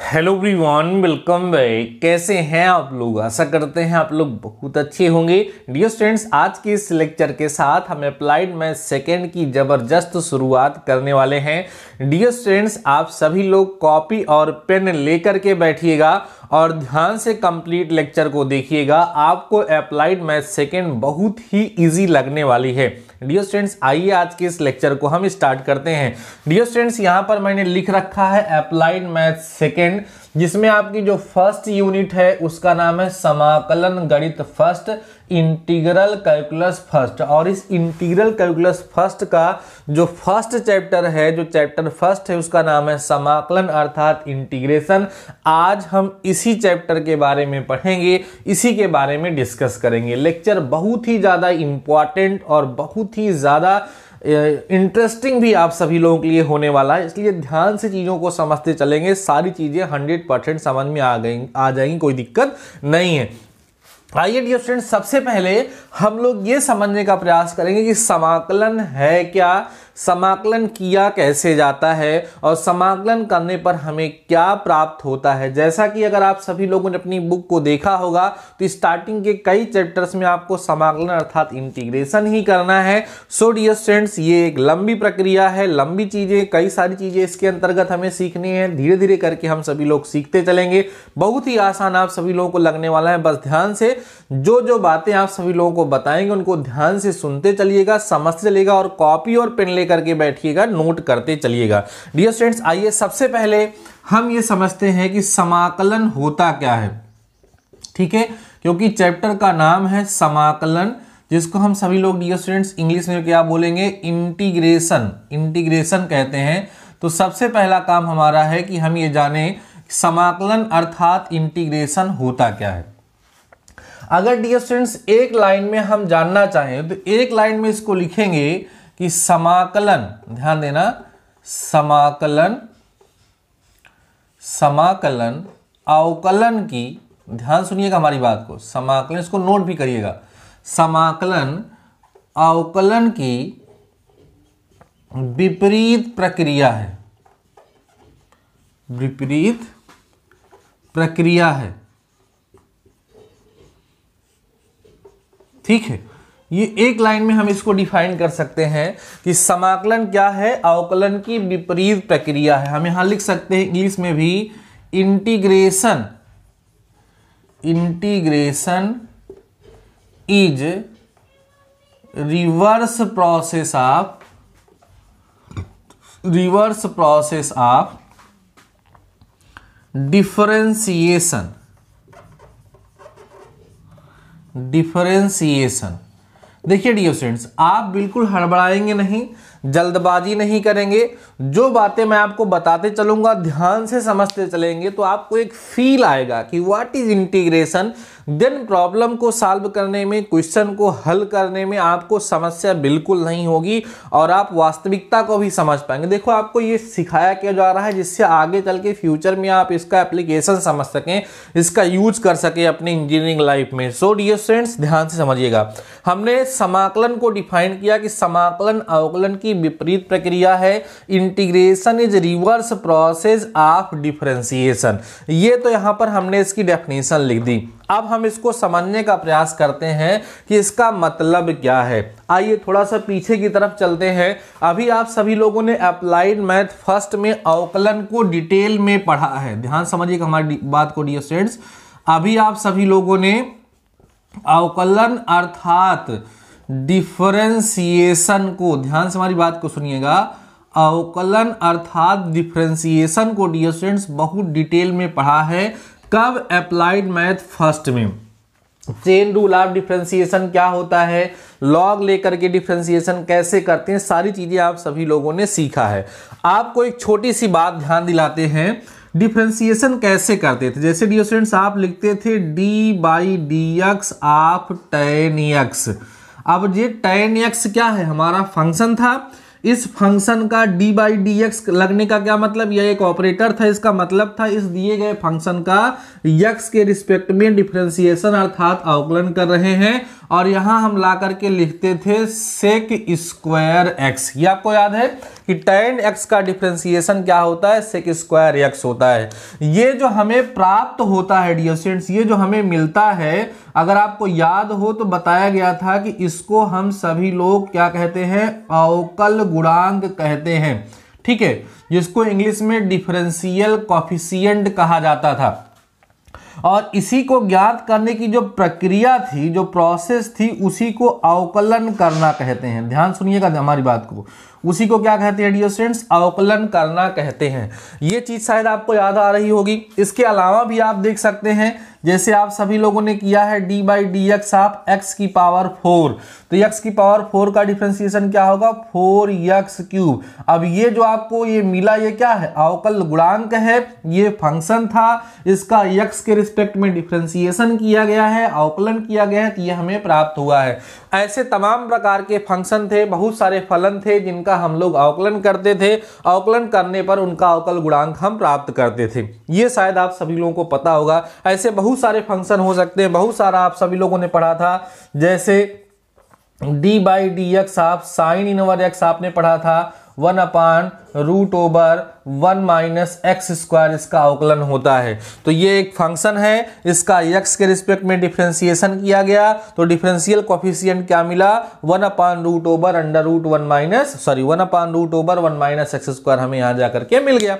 hello everyone welcome भाई कैसे हैं आप लोग आशा करते हैं आप लोग बहुत अच्छे होंगे डियर स्टूडेंट्स आज के इस लेक्चर के साथ हम अप्लाइड मैथ सेकेंड की ज़बरदस्त शुरुआत करने वाले हैं डियर स्टूडेंट्स आप सभी लोग कॉपी और पेन लेकर के बैठिएगा और ध्यान से कंप्लीट लेक्चर को देखिएगा आपको अप्लाइड मैथ सेकेंड बहुत ही ईजी लगने वाली है डियर स्टूडेंट्स आइए आज के इस लेक्चर को हम स्टार्ट करते हैं डियर स्टूडेंट्स यहाँ पर मैंने लिख रखा है अप्लाइड मैथ सेकेंड जिसमें आपकी जो फर्स्ट यूनिट है उसका नाम है समाकलन गणित फर्स्ट इंटीग्रल कैलकुलस फर्स्ट और इस इंटीग्रल कैलकुलस फर्स्ट का जो फर्स्ट चैप्टर है जो चैप्टर फर्स्ट है उसका नाम है समाकलन अर्थात इंटीग्रेशन आज हम इसी चैप्टर के बारे में पढ़ेंगे इसी के बारे में डिस्कस करेंगे लेक्चर बहुत ही ज़्यादा इम्पॉर्टेंट और बहुत ही ज़्यादा इंटरेस्टिंग भी आप सभी लोगों के लिए होने वाला है इसलिए ध्यान से चीज़ों को समझते चलेंगे सारी चीज़ें हंड्रेड परसेंट समझ में आ गई आ जाएंगी कोई दिक्कत नहीं है आइए डियर स्टूडेंट सबसे पहले हम लोग ये समझने का प्रयास करेंगे कि समाकलन है क्या समाकलन किया कैसे जाता है और समाकलन करने पर हमें क्या प्राप्त होता है जैसा कि अगर आप सभी लोगों ने अपनी बुक को देखा होगा तो स्टार्टिंग के कई चैप्टर्स में आपको समाकलन अर्थात इंटीग्रेशन ही करना है सो डियर स्टूडेंट्स ये एक लंबी प्रक्रिया है लंबी चीज़ें कई सारी चीज़ें इसके अंतर्गत हमें सीखनी है धीरे धीरे करके हम सभी लोग सीखते चलेंगे बहुत ही आसान आप सभी लोगों को लगने वाला है बस ध्यान से जो जो बातें आप सभी लोगों को बताएंगे उनको ध्यान से सुनते चलिएगा समझते चलिएगा और कॉपी और पेन करके बैठिएगा नोट करते चलिएगा डियर स्टूडेंट्स आइए सबसे पहले हम ये समझते हैं कि समाकलन होता क्या है ठीक है क्योंकि चैप्टर का नाम है समाकलन जिसको हम सभी लोग डियर स्टूडेंट्स इंग्लिश में क्या बोलेंगे इंटीग्रेशन इंटीग्रेशन कहते हैं तो सबसे पहला काम हमारा है कि हम ये जाने समाकलन अर्थात इंटीग्रेशन होता क्या है अगर डियर स्टूडेंट्स एक लाइन में हम जानना चाहें तो एक लाइन में इसको लिखेंगे कि समाकलन ध्यान देना समाकलन समाकलन अवकलन की ध्यान सुनिएगा हमारी बात को समाकलन इसको नोट भी करिएगा समाकलन अवकलन की विपरीत प्रक्रिया है विपरीत प्रक्रिया है ठीक है ये एक लाइन में हम इसको डिफाइन कर सकते हैं कि समाकलन क्या है अवकलन की विपरीत प्रक्रिया है हम यहां लिख सकते हैं इंग्लिश में भी integration integration is reverse process of reverse process of differentiation differentiation देखिए डियर फ्रेंड्स आप बिल्कुल हड़बड़ाएंगे नहीं जल्दबाजी नहीं करेंगे जो बातें मैं आपको बताते चलूंगा ध्यान से समझते चलेंगे तो आपको एक फील आएगा कि what is integration then problem को सॉल्व करने में क्वेश्चन को हल करने में आपको समस्या बिल्कुल नहीं होगी और आप वास्तविकता को भी समझ पाएंगे देखो आपको ये सिखाया किया जा रहा है जिससे आगे चल के फ्यूचर में आप इसका एप्लीकेशन समझ सकें इसका यूज कर सकें अपने इंजीनियरिंग लाइफ में सो डियर स्टूडेंट्स ध्यान से समझिएगा हमने समाकलन को डिफाइन किया कि समाकलन अवकलन की विपरीत प्रक्रिया है integration is reverse process of differentiation ये तो यहाँ पर हमने इसकी डेफिनेशन लिख दी अब हम इसको समझने का प्रयास करते हैं कि इसका मतलब क्या है आइए थोड़ा सा पीछे की तरफ चलते हैं अभी आप सभी लोगों ने अप्लाइड मैथ फर्स्ट में अवकलन को डिटेल में पढ़ा है ध्यान समझिए हमारी बात को डियर स्टूडेंट्स अभी आप सभी लोगों ने अवकलन अर्थात डिफरेंसिएशन को ध्यान से हमारी बात को सुनिएगा अवकलन अर्थात डिफ्रेंसिएशन को डियर स्टूडेंट्स बहुत डिटेल में पढ़ा है कब अप्लाइड मैथ फर्स्ट में चेन रूल ऑफ डिफ्रेंसिएशन क्या होता है लॉग लेकर के डिफ्रेंसिएशन कैसे करते हैं सारी चीज़ें आप सभी लोगों ने सीखा है आपको एक छोटी सी बात ध्यान दिलाते हैं डिफ्रेंसिएशन कैसे करते थे जैसे डी स्टूडेंट्स आप लिखते थे D by D X of tan X अब ये टेन एक्स क्या है हमारा फंक्शन था इस फंक्शन का डी बाई डी एक्स लगने का क्या मतलब यह एक ऑपरेटर था इसका मतलब था इस दिए गए फंक्शन का यक्स के रिस्पेक्ट में डिफ्रेंसिएशन अर्थात अवकलन कर रहे हैं और यहाँ हम ला करके लिखते थे सेक स्क्वायर एक्स ये आपको याद है कि टेन एक्स का डिफ्रेंसिएशन क्या होता है सेक स्क्वायर एक्स होता है ये जो हमें प्राप्त होता है डियर स्टूडेंट्स ये जो हमें मिलता है अगर आपको याद हो तो बताया गया था कि इसको हम सभी लोग क्या कहते हैं अवकल गुणांक कहते हैं ठीक है जिसको इंग्लिश में डिफरेंशियल कॉफिशियंट कहा जाता था और इसी को ज्ञात करने की जो प्रक्रिया थी जो प्रोसेस थी उसी को अवकलन करना कहते हैं ध्यान सुनिएगा हमारी बात को उसी को क्या कहते हैं डियर स्टूडेंट्स अवकलन करना कहते हैं ये चीज़ शायद आपको याद आ रही होगी इसके अलावा भी आप देख सकते हैं जैसे आप सभी लोगों ने किया है D by D x of X की पावर फोर तो यक्स की पावर फोर का डिफ्रेंसिएशन क्या होगा फोर यक्स क्यूब अब ये जो आपको ये मिला ये क्या है अवकल गुणांक है ये फंक्शन था इसका यक्स के रिस्पेक्ट में डिफ्रेंसिएशन किया गया है अवकलन किया गया है तो ये हमें प्राप्त हुआ है ऐसे तमाम प्रकार के फंक्शन थे बहुत सारे फलन थे जिनका का हम लोग अवकलन करते थे अवकलन करने पर उनका अवकल गुणांक हम प्राप्त करते थे ये शायद आप सभी लोगों को पता होगा ऐसे बहुत सारे फंक्शन हो सकते हैं बहुत सारा आप सभी लोगों ने पढ़ा था जैसे D by D x of sine inverse X आपने पढ़ा था one upon root over one minus x square इसका अवकलन होता है तो ये एक फंक्शन है इसका एक्स के रिस्पेक्ट में डिफ्रेंसिएशन किया गया तो डिफरेंशियल कॉफिशियंट क्या मिला one upon root over under root one minus sorry one upon root over one minus x square हमें यहाँ जा करके मिल गया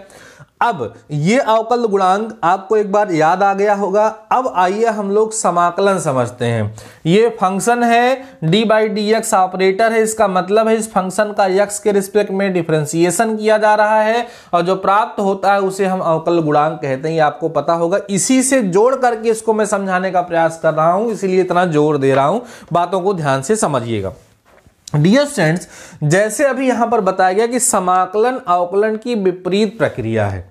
अब ये अवकल गुणांक आपको एक बार याद आ गया होगा अब आइए हम लोग समाकलन समझते हैं ये फंक्शन है D by D X operator है इसका मतलब है इस फंक्शन का यक्स के रिस्पेक्ट में डिफ्रेंसिएशन किया जा रहा है और जो प्राप्त होता है उसे हम अवकल गुणांक कहते हैं आपको पता होगा इसी से जोड़ करके इसको मैं समझाने का प्रयास कर रहा हूँ इसीलिए इतना जोर दे रहा हूँ बातों को ध्यान से समझिएगा डियर स्टूडेंट्स जैसे अभी यहां पर बताया गया कि समाकलन अवकलन की विपरीत प्रक्रिया है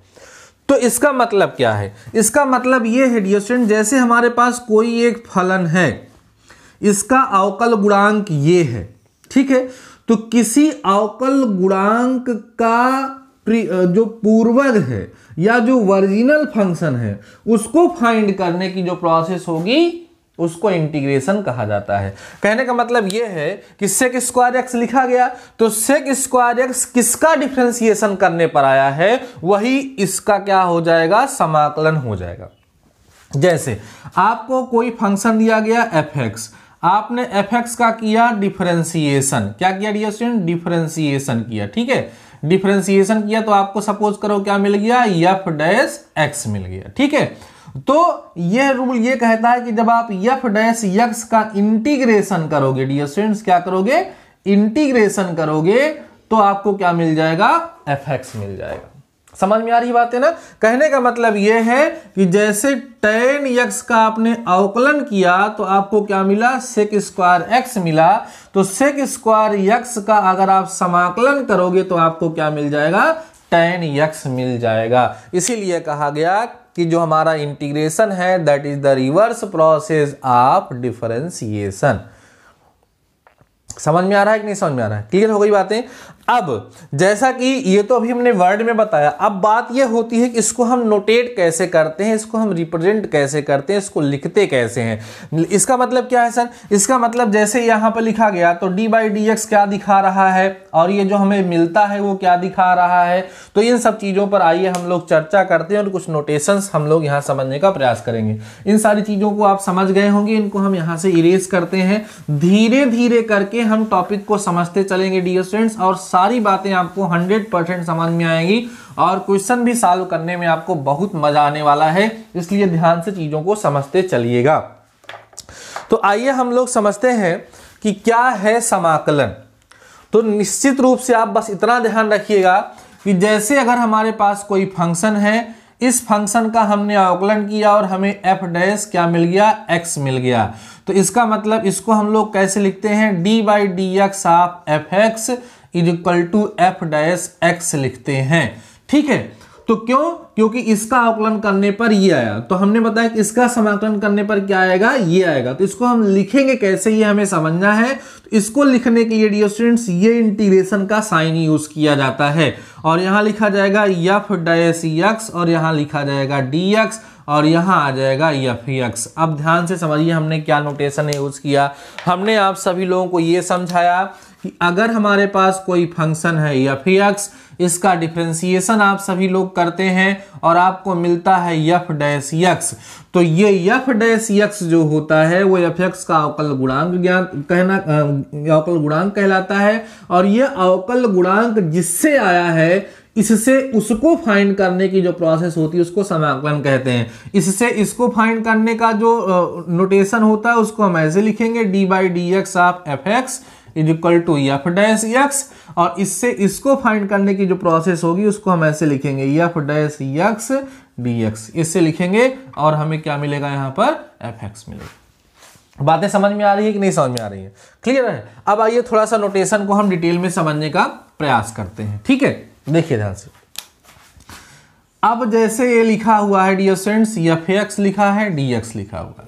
तो इसका मतलब क्या है इसका मतलब यह है डियर स्टूडेंट जैसे हमारे पास कोई एक फलन है इसका अवकल गुणांक ये है ठीक है तो किसी अवकल गुणांक का जो पूर्वज है या जो वर्जिनल फंक्शन है उसको फाइंड करने की जो प्रोसेस होगी उसको इंटीग्रेशन कहा जाता है कहने का मतलब यह है कि सेक स्क्वायर एक्स लिखा गया तो सेक स्क्वायर एक्स किसका डिफ्रेंसिएशन करने पर आया है वही इसका क्या हो जाएगा समाकलन हो जाएगा जैसे आपको कोई फंक्शन दिया गया एफ एक्स आपने एफ एक्स का किया डिफ्रेंसिएशन क्या किया डियर स्टूडेंट डिफ्रेंसिएशन किया ठीक है डिफ्रेंसिएशन किया तो आपको सपोज करो क्या मिल गया एफ डैश एक्स मिल गया ठीक है तो यह रूल यह कहता है कि जब आप यफ डैश यक्स का इंटीग्रेशन करोगे डियर स्टूडेंट्स क्या करोगे इंटीग्रेशन करोगे तो आपको क्या मिल जाएगा एफ एक्स मिल जाएगा समझ में आ रही बात है ना कहने का मतलब यह है कि जैसे टेन यक्स का आपने अवकलन किया तो आपको क्या मिला सेक स्क्वायर एक्स मिला तो सेक स्क्वायर यक्स का अगर आप समाकलन करोगे तो आपको क्या मिल जाएगा टेन यक्स मिल जाएगा इसीलिए कहा गया कि जो हमारा इंटीग्रेशन है that is the reverse process of differentiation समझ में आ रहा है कि नहीं समझ में आ रहा है क्लियर हो गई बातें अब जैसा कि ये तो अभी हमने वर्ड में बताया अब बात ये होती है कि इसको हम नोटेट कैसे करते हैं इसको हम रिप्रेजेंट कैसे करते हैं इसको लिखते कैसे हैं इसका मतलब क्या है सर इसका मतलब जैसे यहाँ पर लिखा गया तो डी बाई डी एक्स क्या दिखा रहा है और ये जो हमें मिलता है वो क्या दिखा रहा है तो इन सब चीज़ों पर आइए हम लोग चर्चा करते हैं और कुछ नोटेशंस हम लोग यहाँ समझने का प्रयास करेंगे इन सारी चीज़ों को आप समझ गए होंगे इनको हम यहाँ से इरेज करते हैं धीरे धीरे करके हम टॉपिक को समझते चलेंगे डियर स्टूडेंट्स और सारी बातें आपको 100 परसेंट समझ में आएंगी और क्वेश्चन भी सॉल्व करने में आपको बहुत मज़ा आने वाला है इसलिए ध्यान से चीज़ों को समझते चलिएगा तो आइए हम लोग समझते हैं कि क्या है समाकलन तो निश्चित रूप से आप बस इतना ध्यान रखिएगा कि जैसे अगर हमारे पास कोई फंक्शन है इस फंक्शन का हमने अवकलन किया और हमें एफ डैश क्या मिल गया एक्स मिल गया तो इसका मतलब इसको हम लोग कैसे लिखते हैं D by D X of F X is equal to F dash X लिखते हैं ठीक है तो क्यों क्योंकि इसका आकलन करने पर ये आया तो हमने बताया कि इसका समाकलन करने पर क्या आएगा ये आएगा तो इसको हम लिखेंगे कैसे ये हमें समझना है तो इसको लिखने के लिए डियर स्टूडेंट्स ये इंटीग्रेशन का साइन यूज किया जाता है और यहाँ लिखा जाएगा यफ डायस यक्स और यहाँ लिखा जाएगा डी यक्स और यहाँ आ जाएगा यफ यक्स अब ध्यान से समझिए हमने क्या नोटेशन यूज किया हमने आप सभी लोगों को ये समझाया कि अगर हमारे पास कोई फंक्शन है यफ यक्स इसका डिफ्रेंसिएशन आप सभी लोग करते हैं और आपको मिलता है यफ डैश यक्स तो ये यफ डैश यक्स जो होता है वो यफ यक्स का अवकल गुणांक ज्ञान कहना अवकल गुणांक कहलाता है और ये अवकल गुणांक जिससे आया है इससे उसको फाइंड करने की जो प्रोसेस होती है उसको समाकलन कहते हैं इससे इसको फाइंड करने का जो नोटेशन होता है उसको हम ऐसे लिखेंगे D by D X of F X is equal to F dash X और इससे इसको फाइंड करने की जो प्रोसेस होगी उसको हम ऐसे लिखेंगे F dash X D X इससे लिखेंगे और हमें क्या मिलेगा यहाँ पर एफ एक्स मिलेगा बातें समझ में आ रही है कि नहीं समझ में आ रही है क्लियर है अब आइए थोड़ा सा नोटेशन को हम डिटेल में समझने का प्रयास करते हैं ठीक है देखिए ध्यान से अब जैसे ये लिखा हुआ है डी स्टूडेंट्स एफ एक्स लिखा है डी एक्स लिखा हुआ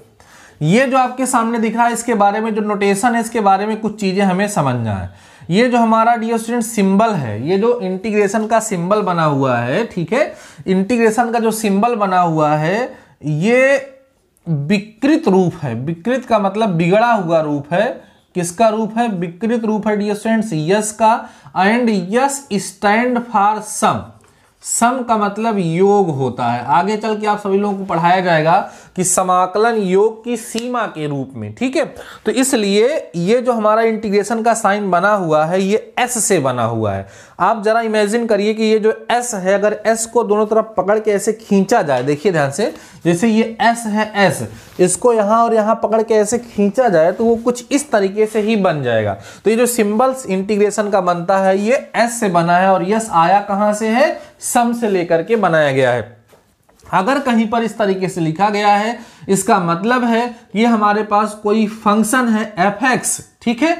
ये जो आपके सामने दिख रहा है इसके बारे में जो नोटेशन है इसके बारे में कुछ चीज़ें हमें समझना है ये जो हमारा डियर स्टूडेंट सिंबल है ये जो इंटीग्रेशन का सिंबल बना हुआ है ठीक है इंटीग्रेशन का जो सिंबल बना हुआ है ये विकृत रूप है विकृत का मतलब बिगड़ा हुआ रूप है किसका रूप है विकृत रूप है डियर स्टूडेंट्स यस का and S stand for sum sum का मतलब योग होता है आगे चल के आप सभी लोगों को पढ़ाया जाएगा कि समाकलन योग की सीमा के रूप में ठीक है तो इसलिए ये जो हमारा इंटीग्रेशन का साइन बना हुआ है ये एस से बना हुआ है आप जरा इमेजिन करिए कि ये जो एस है अगर एस को दोनों तरफ पकड़ के ऐसे खींचा जाए देखिए ध्यान से जैसे ये एस है एस इसको यहां और यहां पकड़ के ऐसे खींचा जाए तो वो कुछ इस तरीके से ही बन जाएगा तो ये जो सिंबल्स इंटीग्रेशन का बनता है ये एस से बना है और यस आया कहाँ से है सम से लेकर के बनाया गया है अगर कहीं पर इस तरीके से लिखा गया है इसका मतलब है कि हमारे पास कोई फंक्शन है एफ एक्स ठीक है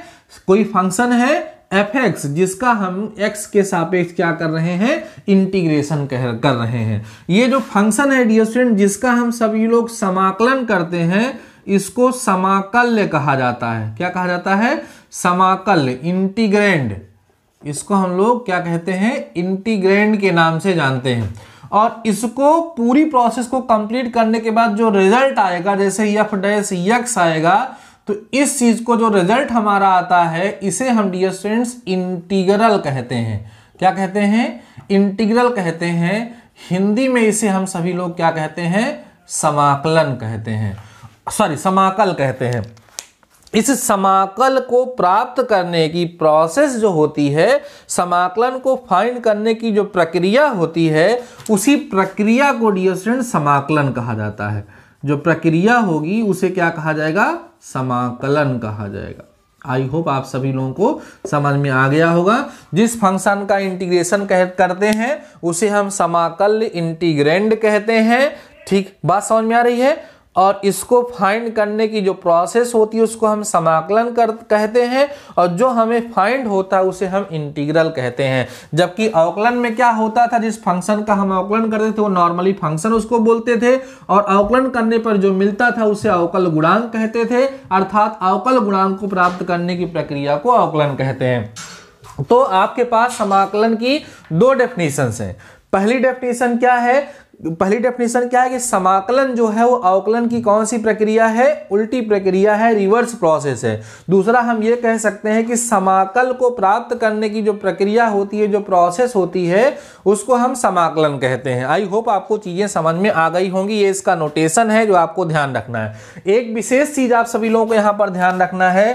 कोई फंक्शन है एफ एक्स जिसका हम एक्स के सापेक्ष क्या कर रहे हैं इंटीग्रेशन कर रहे हैं ये जो फंक्शन है डियर स्टूडेंट जिसका हम सभी लोग समाकलन करते हैं इसको समाकल्य कहा जाता है क्या कहा जाता है समाकल्य इंटीग्रेंड इसको हम लोग क्या कहते हैं इंटीग्रेंड के नाम से जानते हैं और इसको पूरी प्रोसेस को कंप्लीट करने के बाद जो रिजल्ट आएगा जैसे यफ डैस यक्स आएगा तो इस चीज को जो रिजल्ट हमारा आता है इसे हम डियर स्टूडेंट्स इंटीग्रल कहते हैं क्या कहते हैं इंटीग्रल कहते हैं हिंदी में इसे हम सभी लोग क्या कहते हैं समाकलन कहते हैं सॉरी समाकल कहते हैं इस समाकल को प्राप्त करने की प्रोसेस जो होती है समाकलन को फाइंड करने की जो प्रक्रिया होती है उसी प्रक्रिया को डियर स्टूडेंट समाकलन कहा जाता है जो प्रक्रिया होगी उसे क्या कहा जाएगा समाकलन कहा जाएगा आई होप आप सभी लोगों को समझ में आ गया होगा जिस फंक्शन का इंटीग्रेशन कह करते हैं उसे हम समाकल इंटीग्रेंड कहते हैं ठीक बात समझ में आ रही है और इसको फाइंड करने की जो प्रोसेस होती है उसको हम समाकलन कर कहते हैं और जो हमें फाइंड होता है उसे हम इंटीग्रल कहते हैं जबकि अवकलन में क्या होता था जिस फंक्शन का हम अवकलन करते थे वो नॉर्मली फंक्शन उसको बोलते थे और अवकलन करने पर जो मिलता था उसे अवकल गुणांक कहते थे अर्थात अवकल गुणांक को प्राप्त करने की प्रक्रिया को अवकलन कहते हैं तो आपके पास समाकलन की दो डेफिनेशन है पहली डेफिनेशन क्या है पहली डेफिनेशन क्या है कि समाकलन जो है वो अवकलन की कौन सी प्रक्रिया है उल्टी प्रक्रिया है रिवर्स प्रोसेस है दूसरा हम ये कह सकते हैं कि समाकल को प्राप्त करने की जो प्रक्रिया होती है जो प्रोसेस होती है उसको हम समाकलन कहते हैं आई होप आपको चीज़ें समझ में आ गई होंगी ये इसका नोटेशन है जो आपको ध्यान रखना है एक विशेष चीज़ आप सभी लोगों को यहां पर ध्यान रखना है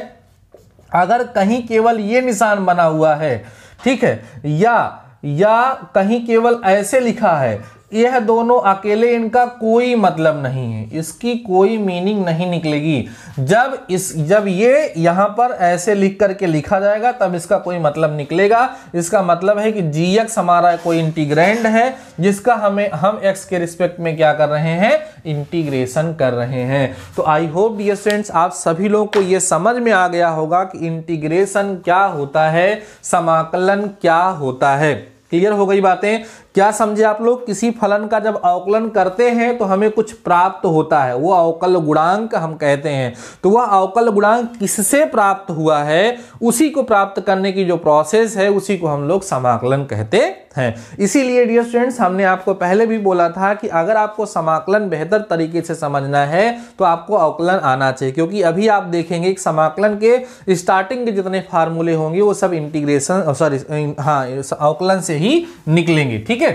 अगर कहीं केवल ये निशान बना हुआ है ठीक है या या कहीं केवल ऐसे लिखा है यह दोनों अकेले इनका कोई मतलब नहीं है इसकी कोई मीनिंग नहीं निकलेगी जब इस जब ये यहां पर ऐसे लिख करके लिखा जाएगा तब इसका कोई मतलब निकलेगा इसका मतलब है कि जी एक्स हमारा कोई इंटीग्रेंड है जिसका हमें हम एक्स के रिस्पेक्ट में क्या कर रहे हैं इंटीग्रेशन कर रहे हैं तो आई होप डी स्टूडेंट्स आप सभी लोगों को यह समझ में आ गया होगा कि इंटीग्रेशन क्या होता है समाकलन क्या होता है क्लियर हो गई बातें क्या समझे आप लोग किसी फलन का जब अवकलन करते हैं तो हमें कुछ प्राप्त होता है वो अवकल गुणांक हम कहते हैं तो वह अवकल गुणांक किससे प्राप्त हुआ है उसी को प्राप्त करने की जो प्रोसेस है उसी को हम लोग समाकलन कहते हैं इसीलिए डियर स्टूडेंट्स हमने आपको पहले भी बोला था कि अगर आपको समाकलन बेहतर तरीके से समझना है तो आपको अवकलन आना चाहिए क्योंकि अभी आप देखेंगे समाकलन के स्टार्टिंग के जितने फार्मूले होंगे वो सब इंटीग्रेशन सॉरी हाँ अवकलन से ही निकलेंगे ठीक है है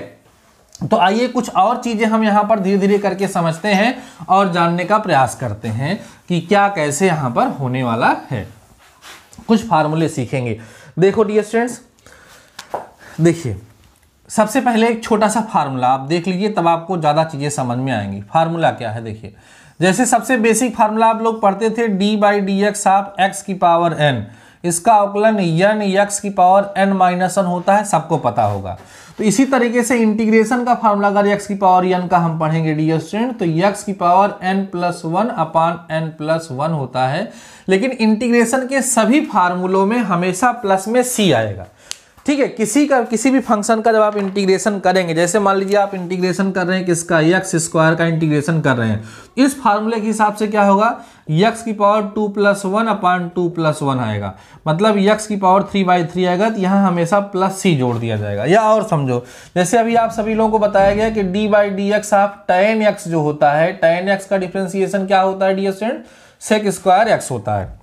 तो आइए कुछ और चीज़ें हम यहाँ पर धीरे धीरे करके समझते हैं और जानने का प्रयास करते हैं कि क्या कैसे यहां पर होने वाला है कुछ फार्मूले सीखेंगे देखो डियर स्टूडेंट्स देखिए सबसे पहले एक छोटा सा फार्मूला आप देख लीजिए तब आपको ज़्यादा चीज़ें समझ में आएंगी फार्मूला क्या है देखिए जैसे सबसे बेसिक फार्मूला आप लोग पढ़ते थे D by D x of X की पावर एन इसका अवकलन यन यक्स की पावर एन माइनस वन होता है सबको पता होगा तो इसी तरीके से इंटीग्रेशन का फार्मूला अगर यक्स की पावर यन का हम पढ़ेंगे डी स्टूडेंट तो यक्स की power N plus one upon N plus one होता है लेकिन इंटीग्रेशन के सभी फार्मूलों में हमेशा प्लस में सी आएगा ठीक है किसी का किसी भी फंक्शन का जब आप इंटीग्रेशन करेंगे जैसे मान लीजिए आप इंटीग्रेशन कर रहे हैं किसका यक्स स्क्वायर का इंटीग्रेशन कर रहे हैं इस फार्मूले के हिसाब से क्या होगा यक्स की power two plus one upon two plus one आएगा मतलब यक्स की पावर थ्री बाई थ्री आएगा तो यहाँ हमेशा प्लस सी जोड़ दिया जाएगा या और समझो जैसे अभी आप सभी लोगों को बताया गया कि D by D x of tan X जो होता है टेन एक्स का डिफ्रेंसिएशन क्या होता है dear student sec square X होता है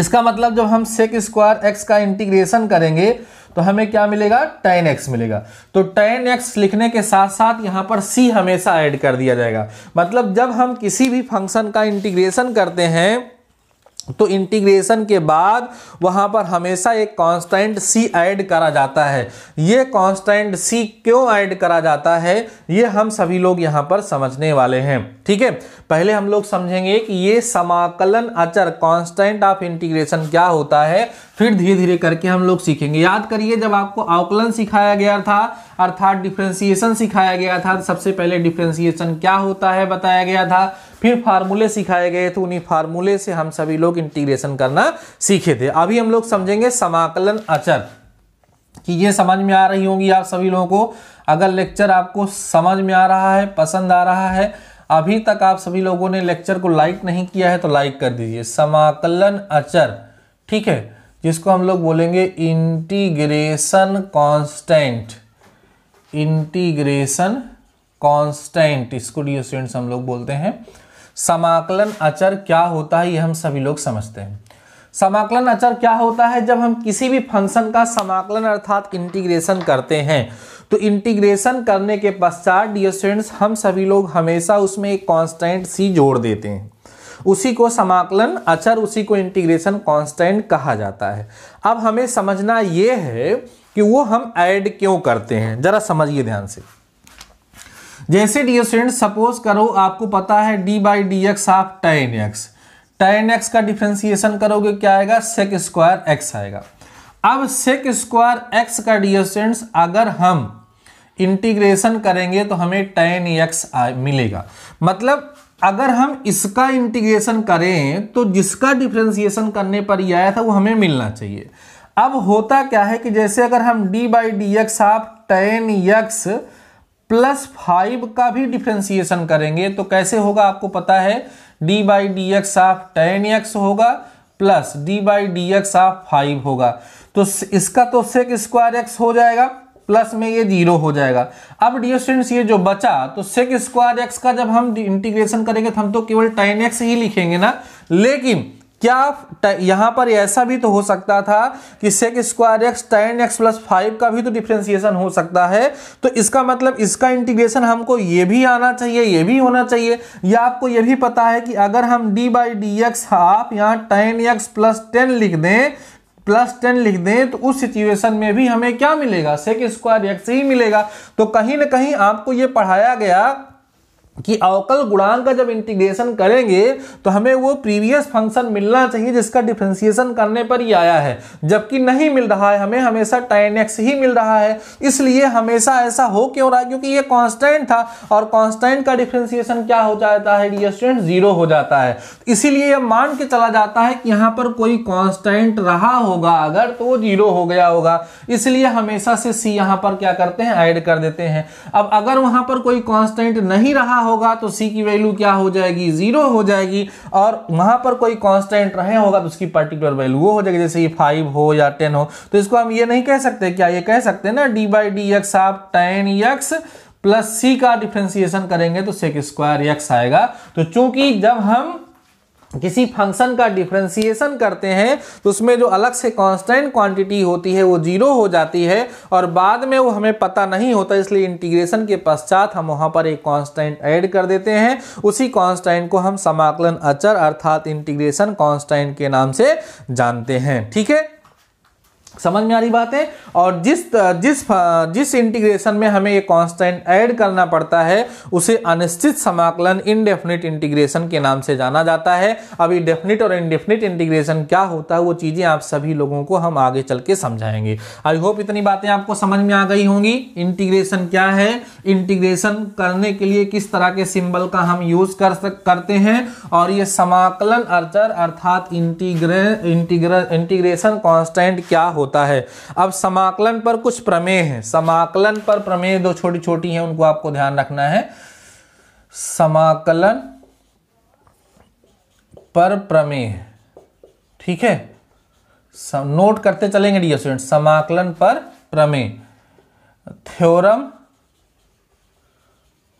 इसका मतलब जब हम सेक स्क्वायर एक्स का इंटीग्रेशन करेंगे तो हमें क्या मिलेगा टेन एक्स मिलेगा तो टेन एक्स लिखने के साथ साथ यहां पर सी हमेशा ऐड कर दिया जाएगा मतलब जब हम किसी भी फंक्शन का इंटीग्रेशन करते हैं तो इंटीग्रेशन के बाद वहां पर हमेशा एक कांस्टेंट सी ऐड करा जाता है ये कांस्टेंट सी क्यों ऐड करा जाता है ये हम सभी लोग यहाँ पर समझने वाले हैं ठीक है पहले हम लोग समझेंगे कि ये समाकलन अचर कांस्टेंट ऑफ इंटीग्रेशन क्या होता है फिर धीरे धीरे करके हम लोग सीखेंगे याद करिए जब आपको अवकलन सिखाया गया था अर्थात डिफ्रेंसिएशन सिखाया गया था सबसे पहले डिफ्रेंसिएशन क्या होता है बताया गया था फिर फार्मूले सिखाए गए तो उन्हीं फार्मूले से हम सभी लोग इंटीग्रेशन करना सीखे थे अभी हम लोग समझेंगे समाकलन अचर कि ये समझ में आ रही होंगी आप सभी लोगों को अगर लेक्चर आपको समझ में आ रहा है पसंद आ रहा है अभी तक आप सभी लोगों ने लेक्चर को लाइक नहीं किया है तो लाइक कर दीजिए समाकलन अचर ठीक है जिसको हम लोग बोलेंगे इंटीग्रेशन कांस्टेंट इंटीग्रेशन कांस्टेंट इसको डी स्टूडेंट्स हम लोग बोलते हैं समाकलन अचर क्या होता है ये हम सभी लोग समझते हैं समाकलन अचर क्या होता है जब हम किसी भी फंक्शन का समाकलन अर्थात इंटीग्रेशन करते हैं तो इंटीग्रेशन करने के पश्चात डिस्टेंट्स स्टूडेंट्स हम सभी लोग हमेशा उसमें एक कांस्टेंट सी जोड़ देते हैं उसी को समाकलन अचर उसी को इंटीग्रेशन कांस्टेंट कहा जाता है अब हमें समझना ये है कि वो हम ऐड क्यों करते हैं ज़रा समझिए ध्यान से जैसे डी स्टूडेंट सपोज करो आपको पता है D by D X of tan X tan X का डिफ्रेंसिएशन करोगे क्या आएगा सेक स्क्वायर एक्स आएगा अब सेक स्क्वायर एक्स का डी स्टूडेंट अगर हम इंटीग्रेशन करेंगे तो हमें टेन एक्स मिलेगा मतलब अगर हम इसका इंटीग्रेशन करें तो जिसका डिफ्रेंसिएशन करने पर यह आया था वो हमें मिलना चाहिए अब होता क्या है कि जैसे अगर हम D by D X of tan X plus five का भी डिफ्रेंसिएशन करेंगे तो कैसे होगा आपको पता है D by D X of tan X होगा plus D by D X of five होगा तो इसका तो सेक स्क्वायर एक्स हो जाएगा प्लस में ये जीरो हो जाएगा अब डियर स्टूडेंट्स ये जो बचा तो सेक स्क्वायर एक्स का जब हम इंटीग्रेशन करेंगे तो हम तो केवल टेन एक्स ही लिखेंगे ना लेकिन क्या यहां पर ऐसा भी तो हो सकता था कि sec square X tan X plus five का भी तो डिफ्रेंसिएशन हो सकता है तो इसका मतलब इसका इंटीग्रेशन हमको ये भी आना चाहिए ये भी होना चाहिए या आपको ये भी पता है कि अगर हम D by D x of यहाँ टेन एक्स प्लस टेन लिख दें प्लस टेन लिख दें तो उस सिचुएशन में भी हमें क्या मिलेगा सेक स्क्वायर एक्स ही मिलेगा तो कहीं ना कहीं आपको ये पढ़ाया गया कि अवकल गुणांक का जब इंटीग्रेशन करेंगे तो हमें वो प्रीवियस फंक्शन मिलना चाहिए जिसका डिफ्रेंसिएशन करने पर ही आया है जबकि नहीं मिल रहा है हमें हमेशा टाइन एक्स ही मिल रहा है इसलिए हमेशा ऐसा हो क्यों रहा है क्योंकि ये कांस्टेंट था और कांस्टेंट का डिफ्रेंसिएशन क्या हो जाता है डियर जीरो हो जाता है इसीलिए यह मान के चला जाता है कि यहाँ पर कोई कॉन्स्टेंट रहा होगा अगर तो वो जीरो हो गया होगा इसलिए हमेशा से सी यहाँ पर क्या करते हैं ऐड कर देते हैं अब अगर वहाँ पर कोई कॉन्स्टेंट नहीं रहा होगा तो सी की वैल्यू क्या हो जाएगी जीरो हो जाएगी और वहां पर कोई कांस्टेंट रहे होगा तो उसकी पर्टिकुलर वैल्यू वो हो जाएगी जैसे ये फाइव हो या टेन हो तो इसको हम ये नहीं कह सकते क्या ये कह सकते हैं ना D by D x of tan X plus C का डिफ्रेंसिएशन करेंगे तो सेक स्क्वायर एक्स आएगा तो चूंकि जब हम किसी फंक्शन का डिफ्रेंसिएशन करते हैं तो उसमें जो अलग से कांस्टेंट क्वांटिटी होती है वो जीरो हो जाती है और बाद में वो हमें पता नहीं होता इसलिए इंटीग्रेशन के पश्चात हम वहाँ पर एक कांस्टेंट ऐड कर देते हैं उसी कांस्टेंट को हम समाकलन अचर अर्थात इंटीग्रेशन कांस्टेंट के नाम से जानते हैं ठीक है समझ में आ रही बात है और जिस जिस जिस इंटीग्रेशन में हमें ये कांस्टेंट ऐड करना पड़ता है उसे अनिश्चित समाकलन इनडेफिनिट इंटीग्रेशन के नाम से जाना जाता है अब ये डेफिनिट और इनडेफिनिट इंटीग्रेशन क्या होता है वो चीज़ें आप सभी लोगों को हम आगे चल के समझाएंगे आई होप इतनी बातें आपको समझ में आ गई होंगी इंटीग्रेशन क्या है इंटीग्रेशन करने के लिए किस तरह के सिंबल का हम यूज कर करते हैं और ये समाकलन अर्चर अर्थात इंटीग्रे इंटीग्र इंटीग्रेशन कॉन्स्टेंट क्या हो होता है अब समाकलन पर कुछ प्रमेय हैं समाकलन पर प्रमेय दो छोटी छोटी हैं उनको आपको ध्यान रखना है समाकलन पर प्रमेय ठीक है नोट करते चलेंगे डी स्टूडेंट समाकलन पर प्रमेय थ्योरम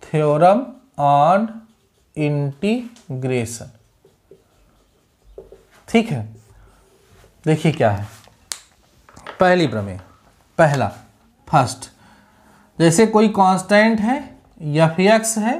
थ्योरम ऑन इंटीग्रेशन ठीक है देखिए क्या है पहली प्रमेय पहला फर्स्ट जैसे कोई कांस्टेंट है एफ एक्स है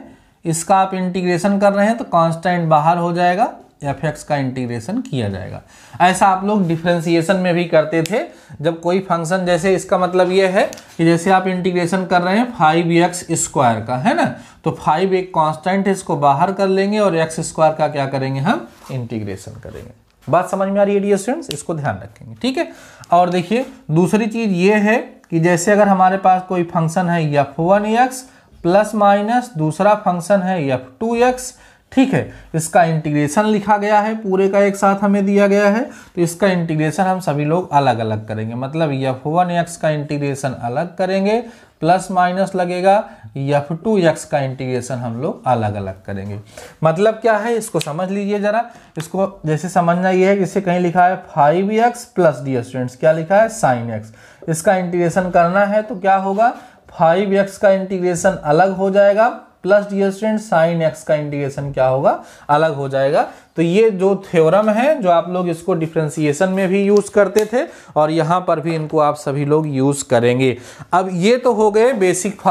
इसका आप इंटीग्रेशन कर रहे हैं तो कांस्टेंट बाहर हो जाएगा एफ एक्स का इंटीग्रेशन किया जाएगा ऐसा आप लोग डिफ्रेंसिएशन में भी करते थे जब कोई फंक्शन जैसे इसका मतलब यह है कि जैसे आप इंटीग्रेशन कर रहे हैं फाइव एक्स स्क्वायर का है ना तो फाइव एक कांस्टेंट है इसको बाहर कर लेंगे और एक्स स्क्वायर का क्या करेंगे हम इंटीग्रेशन करेंगे बात समझ में आ रही है डियर स्टूडेंट्स इसको ध्यान रखेंगे ठीक है और देखिए दूसरी चीज़ ये है कि जैसे अगर हमारे पास कोई फंक्शन है F one X plus minus दूसरा फंक्शन है यफ़ टू एक्स ठीक है इसका इंटीग्रेशन लिखा गया है पूरे का एक साथ हमें दिया गया है तो इसका इंटीग्रेशन हम सभी लोग अलग मतलब अलग करेंगे मतलब यफ वन एक्स का इंटीग्रेशन अलग करेंगे प्लस माइनस लगेगा यफ टू यक्स का इंटीग्रेशन हम लोग अलग अलग करेंगे मतलब क्या है इसको समझ लीजिए जरा इसको जैसे समझना ये है कि इसे कहीं लिखा है five X plus dear students क्या लिखा है साइन एक्स इसका इंटीग्रेशन करना है तो क्या होगा फाइव एक्स का इंटीग्रेशन अलग हो जाएगा plus dear student sine X का इंटीग्रेशन क्या होगा अलग हो जाएगा तो ये जो थ्योरम है जो आप लोग इसको डिफ्रेंसिएशन में भी यूज़ करते थे और यहाँ पर भी इनको आप सभी लोग यूज़ करेंगे अब ये तो हो गए बेसिक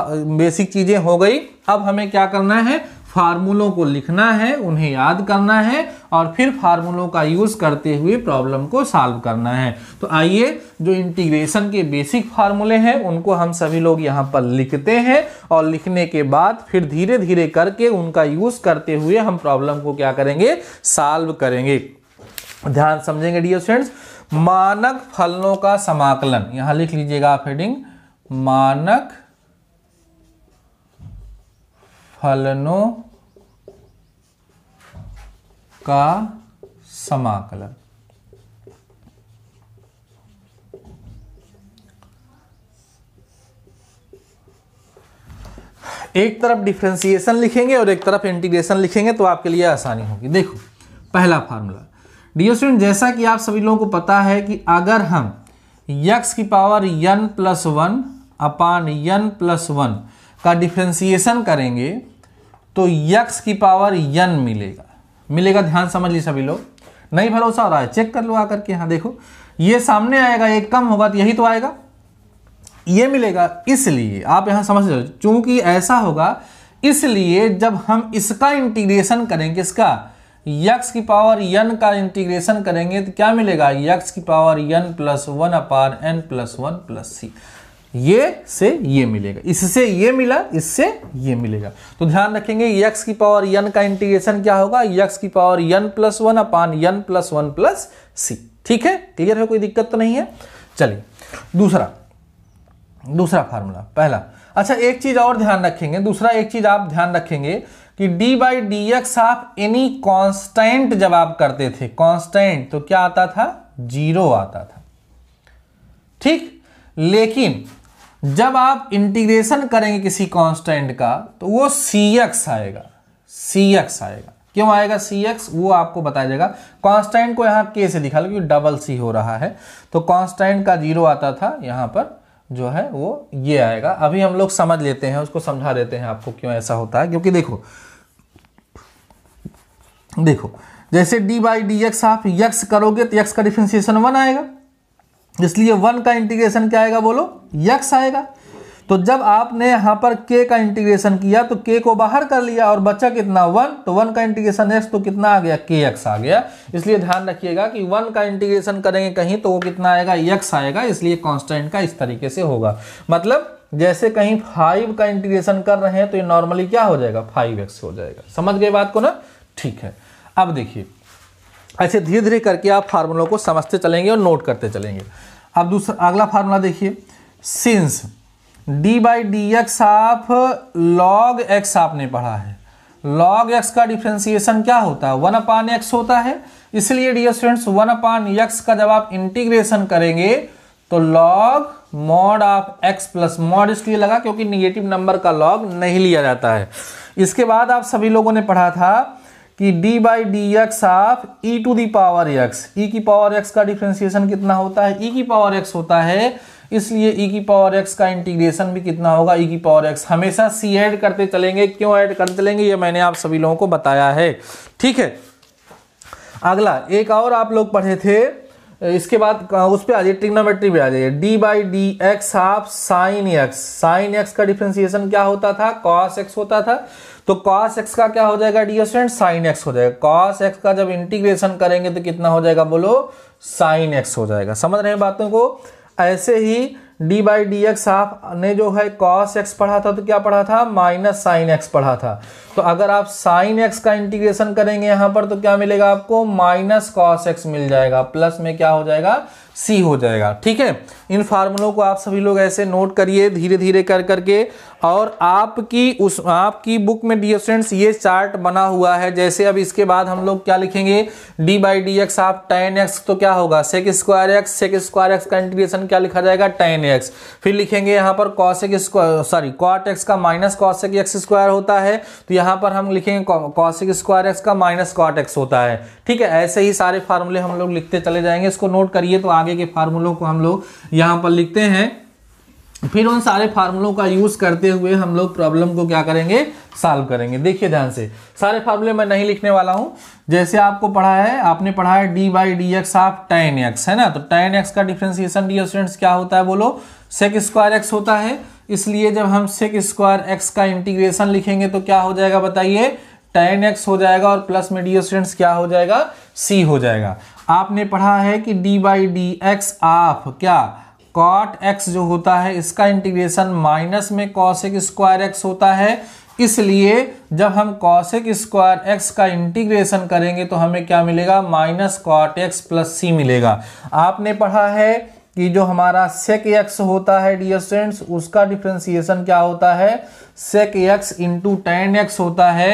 बेसिक चीज़ें हो गई अब हमें क्या करना है फार्मूलों को लिखना है उन्हें याद करना है और फिर फार्मूलों का यूज़ करते हुए प्रॉब्लम को सॉल्व करना है तो आइए जो इंटीग्रेशन के बेसिक फार्मूले हैं उनको हम सभी लोग यहाँ पर लिखते हैं और लिखने के बाद फिर धीरे धीरे करके उनका यूज़ करते हुए हम प्रॉब्लम को क्या करेंगे सॉल्व करेंगे ध्यान समझेंगे डियर फ्रेंड्स मानक फलनों का समाकलन यहाँ लिख लीजिएगा आप हेडिंग मानक फलनों का समाकलन एक तरफ डिफ्रेंसिएशन लिखेंगे और एक तरफ इंटीग्रेशन लिखेंगे तो आपके लिए आसानी होगी देखो पहला फार्मूला डियर स्टूडेंट जैसा कि आप सभी लोगों को पता है कि अगर हम यक्स की power N plus one upon N plus one का डिफ्रेंसिएशन करेंगे तो यक्स की पावर यन मिलेगा मिलेगा ध्यान समझ लीजिए सभी लोग नहीं भरोसा हो रहा है चेक कर लो आकर के यहां देखो ये सामने आएगा एक कम होगा तो यही तो आएगा ये मिलेगा इसलिए आप यहां समझ लो चूंकि ऐसा होगा इसलिए जब हम इसका इंटीग्रेशन करेंगे इसका यक्स की पावर यन का इंटीग्रेशन करेंगे तो क्या मिलेगा यक्स की power N plus one upon N plus one plus C ये से ये मिलेगा इससे ये मिला इससे ये मिलेगा तो ध्यान रखेंगे यक्स की पावर यन का इंटीग्रेशन क्या होगा यक्स की power N plus one upon N plus one plus C ठीक है क्लियर है कोई दिक्कत तो नहीं है चलिए दूसरा दूसरा फार्मूला पहला अच्छा एक चीज और ध्यान रखेंगे दूसरा एक चीज आप ध्यान रखेंगे कि d by D x of any constant जब आप करते थे कॉन्स्टेंट तो क्या आता था जीरो आता था ठीक लेकिन जब आप इंटीग्रेशन करेंगे किसी कांस्टेंट का तो वो सी एक्स आएगा सी एक्स आएगा क्यों आएगा सी एक्स वो आपको बताया जाएगा कांस्टेंट को यहाँ के से दिखा लो क्योंकि डबल सी हो रहा है तो कांस्टेंट का जीरो आता था यहाँ पर जो है वो ये आएगा अभी हम लोग समझ लेते हैं उसको समझा देते हैं आपको क्यों ऐसा होता है क्योंकि देखो देखो जैसे D by D x of X करोगे तो यक्स का डिफ्रेंसिएशन वन आएगा इसलिए वन का इंटीग्रेशन क्या आएगा बोलो यक्स आएगा तो जब आपने यहाँ पर के का इंटीग्रेशन किया तो के को बाहर कर लिया और बचा कितना वन तो वन का इंटीग्रेशन एक्स तो कितना आ गया के एक्स आ गया इसलिए ध्यान रखिएगा कि वन का इंटीग्रेशन करेंगे कहीं तो वो कितना आएगा यक्स आएगा इसलिए कांस्टेंट का इस तरीके से होगा मतलब जैसे कहीं फाइव का इंटीग्रेशन कर रहे हैं तो ये नॉर्मली क्या हो जाएगा फाइव एक्स हो जाएगा समझ गए बात को ना ठीक है अब देखिए ऐसे धीरे धीरे करके आप फार्मूलों को समझते चलेंगे और नोट करते चलेंगे अब दूसरा अगला फार्मूला देखिए since D by D x of log X आपने पढ़ा है लॉग एक्स का डिफ्रेंसिएशन क्या होता है वन अपान एक्स होता है इसलिए dear students one upon X का जब आप इंटीग्रेशन करेंगे तो log mod of X plus mod इसलिए लगा क्योंकि निगेटिव नंबर का लॉग नहीं लिया जाता है इसके बाद आप सभी लोगों ने पढ़ा था कि D by D X of E to the power x e की पावर एक्स का डिफ्रेंसिएशन कितना होता है ई e की पावर एक्स होता है इसलिए e की पावर एक्स का इंटीग्रेशन भी कितना होगा ई e की पावर एक्स हमेशा सी ऐड करते चलेंगे क्यों ऐड करते चलेंगे ये मैंने आप सभी लोगों को बताया है ठीक है अगला एक और आप लोग पढ़े थे इसके बाद उस पर आ जाइए ट्रिग्नोमेट्री पे आ जाइए D by D X of sine X sine X का डिफ्रेंसिएशन क्या होता था कॉस एक्स होता था तो कॉस एक्स का क्या हो जाएगा डी स्टूडेंट साइन एक्स हो जाएगा कॉस एक्स का जब इंटीग्रेशन करेंगे तो कितना हो जाएगा बोलो साइन एक्स हो जाएगा समझ रहे हैं बातों को ऐसे ही डी बाई डी एक्स आपने जो है कॉस एक्स पढ़ा था तो क्या पढ़ा था माइनस साइन एक्स पढ़ा था तो अगर आप साइन एक्स का इंटीग्रेशन करेंगे यहां पर तो क्या मिलेगा आपको माइनस कॉस एक्स मिल जाएगा प्लस में क्या हो जाएगा सी हो जाएगा ठीक है इन फार्मूलों को आप सभी लोग ऐसे नोट करिए धीरे धीरे कर करके और आपकी उस आपकी बुक में डी स्टूडेंट्स ये चार्ट बना हुआ है जैसे अब इसके बाद हम लोग क्या लिखेंगे D by D x of tan X तो क्या होगा sec square X sec square X का इंटीग्रेशन क्या लिखा जाएगा टेन एक्स फिर लिखेंगे यहाँ पर cosec square sorry cot x का माइनस कॉसेक एक्स स्क्वायर होता है तो यहाँ पर हम लिखेंगे कॉसेक स्क्वायर एक्स का माइनस कॉट एक्स होता है ठीक है ऐसे ही सारे फार्मूले हम लोग लिखते चले जाएंगे इसको नोट करिए तो आगे आगे के फार्मूलों को हम लोग यहाँ पर लिखते हैं फिर उन सारे फार्मूलों का यूज़ करते हुए हम लोग प्रॉब्लम को क्या करेंगे सॉल्व करेंगे देखिए ध्यान से सारे फार्मूले मैं नहीं लिखने वाला हूँ जैसे आपको पढ़ा है आपने पढ़ा है D by D X of tan X है ना तो टेन एक्स का डिफ्रेंसिएशन डी स्टूडेंट्स क्या होता है बोलो सेक स्क्वायर एक्स होता है इसलिए जब हम सेक स्क्वायर एक्स का इंटीग्रेशन लिखेंगे तो क्या हो जाएगा बताइए टेन एक्स हो जाएगा और प्लस में डी स्टूडेंट्स क्या हो जाएगा सी हो जाएगा आपने पढ़ा है कि डी बाई डी एक्स आप क्या कॉट एक्स जो होता है इसका इंटीग्रेशन माइनस में कॉशिक स्क्वायर एक्स होता है इसलिए जब हम कॉशिक स्क्वायर एक्स का इंटीग्रेशन करेंगे तो हमें क्या मिलेगा माइनस कॉट एक्स प्लस सी मिलेगा आपने पढ़ा है कि जो हमारा सेक एक्स होता है डियर स्टूडेंट्स उसका डिफ्रेंसिएशन क्या होता है sec X into tan X होता है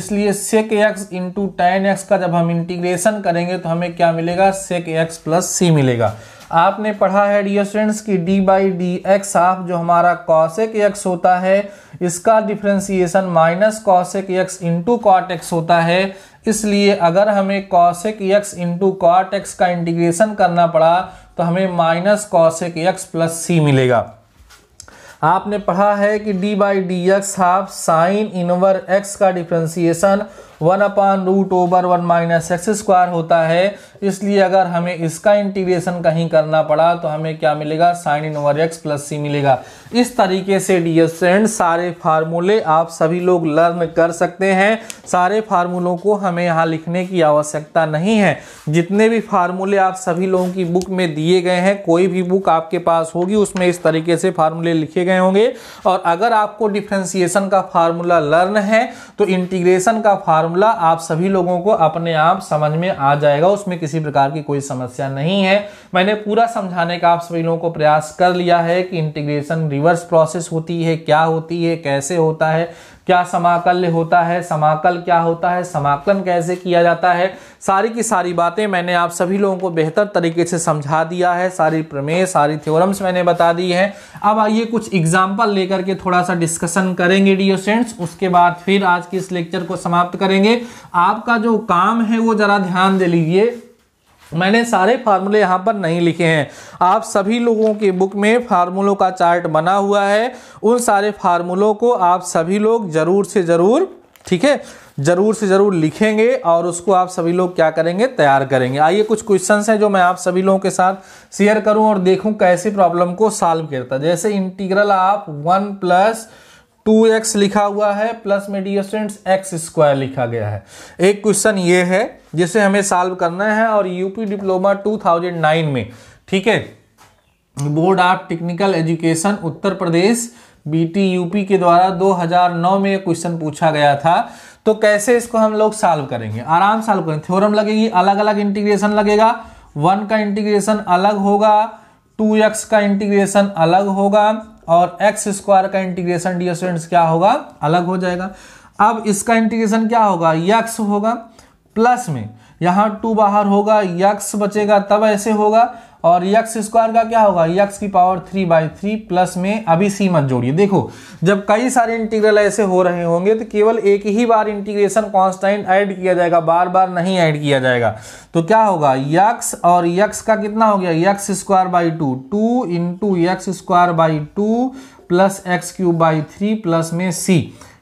इसलिए sec X into tan X का जब हम इंटीग्रेशन करेंगे तो हमें क्या मिलेगा सेक एक्स प्लस सी मिलेगा आपने पढ़ा है डी स्टूडेंट्स की डी बाई डी एक्स आप जो हमारा कॉशिक एक्स होता है इसका differentiation minus cosec x into cot x होता है इसलिए अगर हमें cosec x into cot x का इंटीग्रेशन करना पड़ा तो हमें माइनस कॉशिक एक्स प्लस सी मिलेगा आपने पढ़ा है कि D by D x half sine inverse x का differentiation one upon root over one minus x square होता है इसलिए अगर हमें इसका इंटीग्रेशन कहीं करना पड़ा तो हमें क्या मिलेगा sine in over x plus सी मिलेगा इस तरीके से डियर फ्रेंड सारे फार्मूले आप सभी लोग लर्न कर सकते हैं सारे फार्मूलों को हमें यहाँ लिखने की आवश्यकता नहीं है जितने भी फार्मूले आप सभी लोगों की बुक में दिए गए हैं कोई भी बुक आपके पास होगी उसमें इस तरीके से फार्मूले लिखे गए होंगे और अगर आपको डिफ्रेंसिएशन का फार्मूला लर्न है तो इंटीग्रेशन का फार्मूला आप सभी लोगों को अपने आप समझ में आ जाएगा उसमें किसी प्रकार की कोई समस्या नहीं है मैंने पूरा समझाने का आप सभी लोगों को प्रयास कर लिया है कि इंटीग्रेशन रिवर्स प्रोसेस होती है क्या होती है कैसे होता है क्या समाकल होता है समाकल क्या होता है समाकलन कैसे किया जाता है सारी की सारी बातें मैंने आप सभी लोगों को बेहतर तरीके से समझा दिया है सारी प्रमेय सारी थ्योरम्स मैंने बता दी हैं अब आइए कुछ एग्जाम्पल लेकर के थोड़ा सा डिस्कशन करेंगे डियर स्टूडेंट्स उसके बाद फिर आज के इस लेक्चर को समाप्त करेंगे आपका जो काम है वो ज़रा ध्यान दे लीजिए मैंने सारे फार्मूले यहाँ पर नहीं लिखे हैं आप सभी लोगों के बुक में फार्मूलों का चार्ट बना हुआ है उन सारे फार्मूलों को आप सभी लोग ज़रूर से ज़रूर ठीक है ज़रूर से ज़रूर लिखेंगे और उसको आप सभी लोग क्या करेंगे तैयार करेंगे आइए कुछ क्वेश्चन हैं जो मैं आप सभी लोगों के साथ शेयर करूं और देखूं कैसे प्रॉब्लम को सॉल्व करता जैसे इंटीग्रल आप वन प्लस टू एक्स लिखा हुआ है प्लस में डी स्टूडेंट्स एक्स स्क्वायर लिखा गया है एक क्वेश्चन ये है जिसे हमें सॉल्व करना है और यूपी डिप्लोमा 2009 में ठीक है board of technical education Uttar Pradesh B T U द्वारा 2009 में क्वेश्चन पूछा गया था तो कैसे इसको हम लोग सॉल्व करेंगे आराम सॉल्व करेंगे थ्योरम लगेगी अलग अलग इंटीग्रेशन लगेगा वन का इंटीग्रेशन अलग होगा टू एक्स का इंटीग्रेशन अलग होगा और एक्स स्क्वायर का इंटीग्रेशन डी स्टूडेंट्स क्या होगा अलग हो जाएगा अब इसका इंटीग्रेशन क्या होगा यक्स होगा प्लस में यहां टू बाहर होगा यक्स बचेगा तब ऐसे होगा और यक्स स्क्वायर का क्या होगा यक्स की power three by three plus में अभी सी मत जोड़िए देखो जब कई सारे इंटीग्रल ऐसे हो रहे होंगे तो केवल एक ही बार इंटीग्रेशन कांस्टेंट ऐड किया जाएगा बार बार नहीं ऐड किया जाएगा तो क्या होगा यक्स और यक्स का कितना हो गया x square by two two into x square by two plus x cube by three plus में सी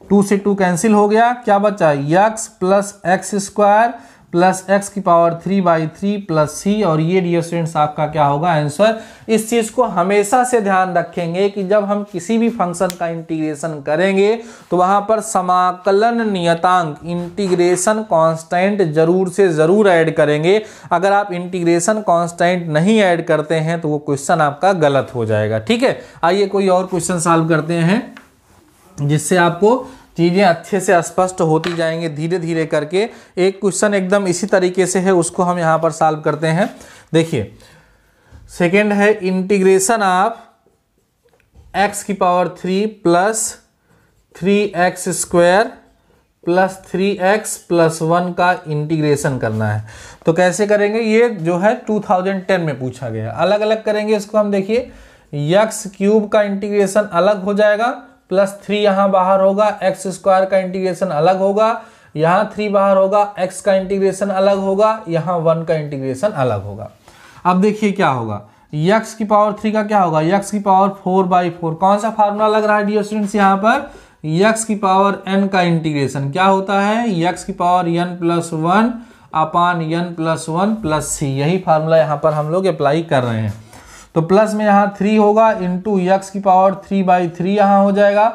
टू से टू कैंसिल हो गया क्या बचा x plus x square plus x की power three by three plus c और ये dear students आपका क्या होगा आंसर इस चीज़ को हमेशा से ध्यान रखेंगे कि जब हम किसी भी फंक्शन का इंटीग्रेशन करेंगे तो वहां पर समाकलन नियतांक इंटीग्रेशन कांस्टेंट जरूर से ज़रूर ऐड करेंगे अगर आप इंटीग्रेशन कांस्टेंट नहीं ऐड करते हैं तो वो क्वेश्चन आपका गलत हो जाएगा ठीक है आइए कोई और क्वेश्चन सॉल्व करते हैं जिससे आपको चीज़ें अच्छे से स्पष्ट होती जाएंगे धीरे धीरे करके एक क्वेश्चन एकदम इसी तरीके से है उसको हम यहाँ पर सॉल्व करते हैं देखिए सेकेंड है इंटीग्रेशन ऑफ एक्स की power three plus three x square plus three x plus one का इंटीग्रेशन करना है तो कैसे करेंगे ये जो है 2010 में पूछा गया अलग अलग करेंगे इसको हम देखिए यक्स क्यूब का इंटीग्रेशन अलग हो जाएगा प्लस थ्री यहाँ बाहर होगा एक्स स्क्वायर का इंटीग्रेशन अलग होगा यहाँ थ्री बाहर होगा एक्स का इंटीग्रेशन अलग होगा यहाँ वन का इंटीग्रेशन अलग होगा अब देखिए क्या होगा यक्स की पावर थ्री का क्या होगा यक्स की पावर फोर बाई फोर कौन सा फार्मूला लग रहा है डियर स्टूडेंट्स यहाँ पर यक्स की पावर एन का इंटीग्रेशन क्या होता है यक्स की power N plus one upon N plus one plus c यही फार्मूला यहाँ पर हम लोग अप्लाई कर रहे हैं तो प्लस में यहाँ थ्री होगा इंटू यक्स की पावर थ्री बाई थ्री यहाँ हो जाएगा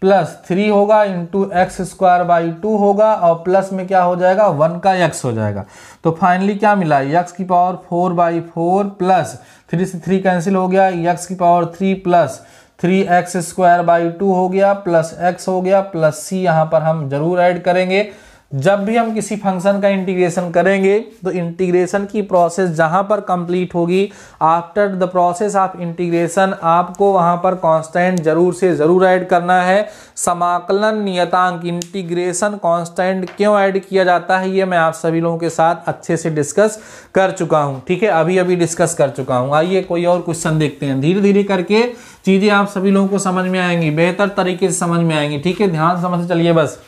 प्लस थ्री होगा into x square by two होगा और प्लस में क्या हो जाएगा वन का यक्स हो जाएगा तो फाइनली क्या मिला यक्स की power four by four plus three से थ्री कैंसिल हो गया यक्स की power three plus three x square by two हो गया प्लस एक्स हो गया प्लस सी यहाँ पर हम जरूर ऐड करेंगे जब भी हम किसी फंक्शन का इंटीग्रेशन करेंगे तो इंटीग्रेशन की प्रोसेस जहां पर कंप्लीट होगी after the process of integration आपको वहां पर कांस्टेंट जरूर से जरूर ऐड करना है समाकलन नियतांक इंटीग्रेशन कांस्टेंट क्यों ऐड किया जाता है ये मैं आप सभी लोगों के साथ अच्छे से डिस्कस कर चुका हूँ ठीक है अभी अभी डिस्कस कर चुका हूँ आइए कोई और क्वेश्चन देखते हैं धीरे धीरे करके चीज़ें आप सभी लोगों को समझ में आएंगी बेहतर तरीके से समझ में आएंगी ठीक है ध्यान समझ चलिए बस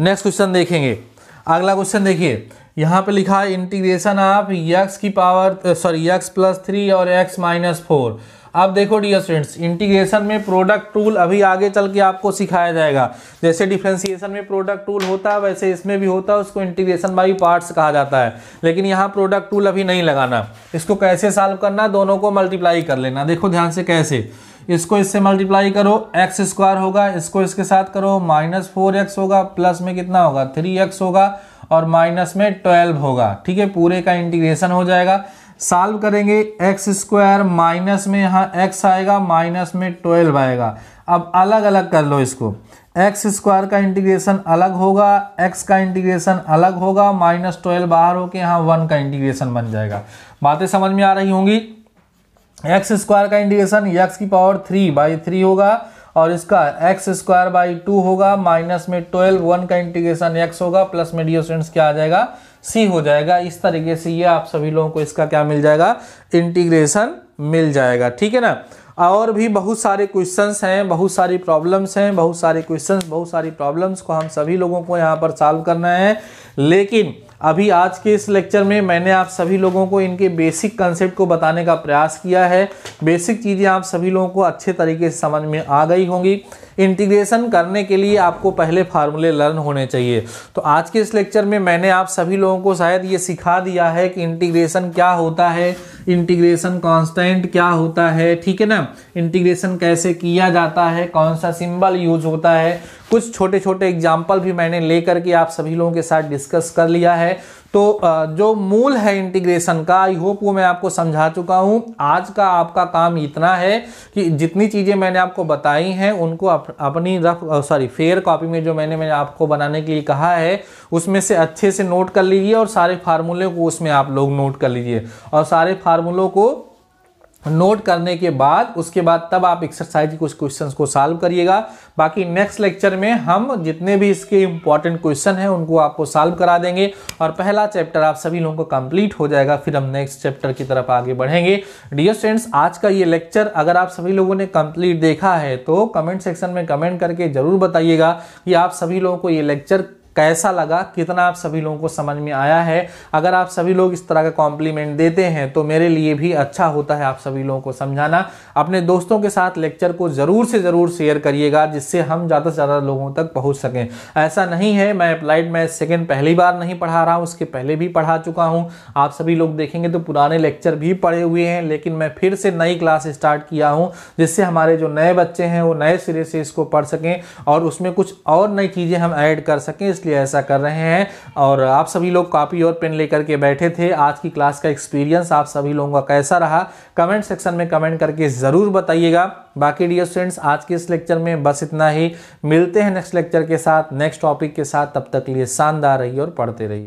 नेक्स्ट क्वेश्चन देखेंगे अगला क्वेश्चन देखिए यहाँ पे लिखा है इंटीग्रेशन ऑफ यक्स की power sorry x plus three और एक्स माइनस फोर अब देखो डियर स्टूडेंट्स इंटीग्रेशन में प्रोडक्ट टूल अभी आगे चल के आपको सिखाया जाएगा जैसे डिफ्रेंसिएशन में प्रोडक्ट टूल होता है वैसे इसमें भी होता है उसको इंटीग्रेशन बाई पार्ट्स कहा जाता है लेकिन यहाँ प्रोडक्ट टूल अभी नहीं लगाना इसको कैसे सॉल्व करना दोनों को मल्टीप्लाई कर लेना देखो ध्यान से कैसे इसको इससे मल्टीप्लाई करो एक्स स्क्वायर होगा इसको इसके साथ करो माइनस फोर एक्स होगा प्लस में कितना होगा थ्री एक्स होगा और माइनस में ट्वेल्व होगा ठीक है पूरे का इंटीग्रेशन हो जाएगा सॉल्व करेंगे एक्स स्क्वायर माइनस में यहाँ एक्स आएगा माइनस में ट्वेल्व आएगा अब अलग अलग कर लो इसको एक्स स्क्वायर का इंटीग्रेशन अलग होगा एक्स का इंटीग्रेशन अलग होगा माइनस ट्वेल्व बाहर होके यहाँ वन का इंटीग्रेशन बन जाएगा बातें समझ में आ रही होंगी एक्स स्क्वायर का इंटीग्रेशन एक्स की पावर थ्री बाई थ्री होगा और इसका एक्स स्क्वायर बाई टू होगा माइनस में ट्वेल्व वन का इंटीग्रेशन एक्स होगा प्लस में डी स्टूडेंट्स क्या आ जाएगा सी हो जाएगा इस तरीके से ये आप सभी लोगों को इसका क्या मिल जाएगा इंटीग्रेशन मिल जाएगा ठीक है ना और भी बहुत सारे क्वेश्चंस हैं बहुत सारी प्रॉब्लम्स हैं बहुत सारे क्वेश्चंस बहुत सारी प्रॉब्लम्स को हम सभी लोगों को यहाँ पर सॉल्व करना है लेकिन अभी आज के इस लेक्चर में मैंने आप सभी लोगों को इनके बेसिक कंसेप्ट को बताने का प्रयास किया है बेसिक चीज़ें आप सभी लोगों को अच्छे तरीके से समझ में आ गई होंगी इंटीग्रेशन करने के लिए आपको पहले फार्मूले लर्न होने चाहिए तो आज के इस लेक्चर में मैंने आप सभी लोगों को शायद ये सिखा दिया है कि इंटीग्रेशन क्या होता है इंटीग्रेशन कांस्टेंट क्या होता है ठीक है ना इंटीग्रेशन कैसे किया जाता है कौन सा सिंबल यूज होता है कुछ छोटे छोटे एग्जाम्पल भी मैंने ले के आप सभी लोगों के साथ डिस्कस कर लिया है तो जो मूल है इंटीग्रेशन का आई होप वो मैं आपको समझा चुका हूँ आज का आपका काम इतना है कि जितनी चीज़ें मैंने आपको बताई हैं उनको अप, अपनी रफ सॉरी फेयर कॉपी में जो मैंने मैंने आपको बनाने के लिए कहा है उसमें से अच्छे से नोट कर लीजिए और सारे फार्मूले को उसमें आप लोग नोट कर लीजिए और सारे फार्मूलों को नोट करने के बाद उसके बाद तब आप एक्सरसाइज कुछ क्वेश्चंस को सॉल्व करिएगा बाकी नेक्स्ट लेक्चर में हम जितने भी इसके इंपॉर्टेंट क्वेश्चन हैं उनको आपको सॉल्व करा देंगे और पहला चैप्टर आप सभी लोगों को कंप्लीट हो जाएगा फिर हम नेक्स्ट चैप्टर की तरफ आगे बढ़ेंगे डियर स्टूडेंट्स आज का ये लेक्चर अगर आप सभी लोगों ने कंप्लीट देखा है तो कमेंट सेक्शन में कमेंट करके ज़रूर बताइएगा कि आप सभी लोगों को ये लेक्चर कैसा लगा कितना आप सभी लोगों को समझ में आया है अगर आप सभी लोग इस तरह का कॉम्प्लीमेंट देते हैं तो मेरे लिए भी अच्छा होता है आप सभी लोगों को समझाना अपने दोस्तों के साथ लेक्चर को ज़रूर से ज़रूर शेयर करिएगा जिससे हम ज़्यादा से ज़्यादा लोगों तक पहुँच सकें ऐसा नहीं है मैं अप्लाइड मैथ सेकेंड पहली बार नहीं पढ़ा रहा हूँ उसके पहले भी पढ़ा चुका हूँ आप सभी लोग देखेंगे तो पुराने लेक्चर भी पढ़े हुए हैं लेकिन मैं फिर से नई क्लास स्टार्ट किया हूँ जिससे हमारे जो नए बच्चे हैं वो नए सिरे से इसको पढ़ सकें और उसमें कुछ और नई चीज़ें हम ऐड कर सकें इसलिए इसलिए ऐसा कर रहे हैं और आप सभी लोग कॉपी और पेन लेकर के बैठे थे आज की क्लास का एक्सपीरियंस आप सभी लोगों का कैसा रहा कमेंट सेक्शन में कमेंट करके ज़रूर बताइएगा बाकी डियर स्टूडेंट्स आज के इस लेक्चर में बस इतना ही मिलते हैं नेक्स्ट लेक्चर के साथ नेक्स्ट टॉपिक के साथ तब तक लिए शानदार रहिए और पढ़ते रहिए